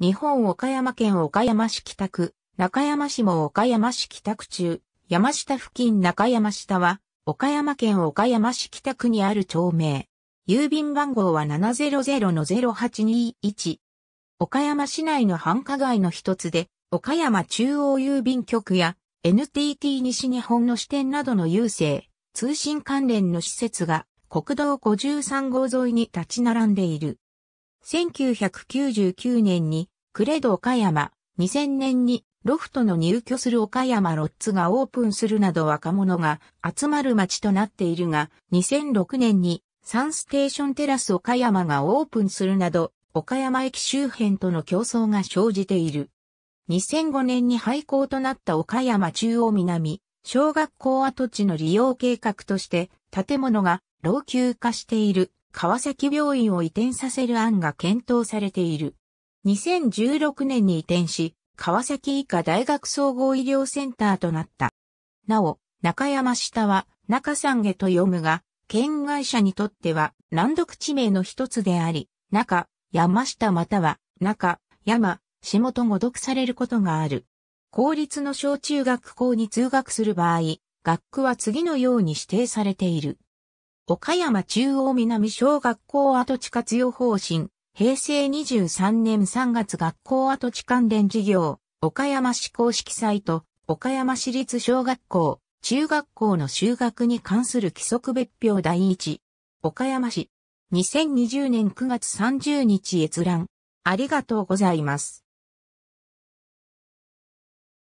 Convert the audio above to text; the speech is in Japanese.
日本岡山県岡山市北区、中山市も岡山市北区中、山下付近中山下は、岡山県岡山市北区にある町名。郵便番号は700-0821。岡山市内の繁華街の一つで、岡山中央郵便局や NTT 西日本の支店などの郵政、通信関連の施設が国道53号沿いに立ち並んでいる。1999年にクレド岡山、2000年にロフトの入居する岡山ロッツがオープンするなど若者が集まる街となっているが、2006年にサンステーションテラス岡山がオープンするなど、岡山駅周辺との競争が生じている。2005年に廃校となった岡山中央南、小学校跡地の利用計画として、建物が老朽化している川崎病院を移転させる案が検討されている。2016年に移転し、川崎医科大学総合医療センターとなった。なお、中山下は中山下と読むが、県外者にとっては難読地名の一つであり、中、山下または中、山、下と誤読されることがある。公立の小中学校に通学する場合、学区は次のように指定されている。岡山中央南小学校跡地活用方針、平成23年3月学校跡地関連事業、岡山市公式サイト、岡山市立小学校、中学校の修学に関する規則別表第一、岡山市、2020年9月30日閲覧、ありがとうございます。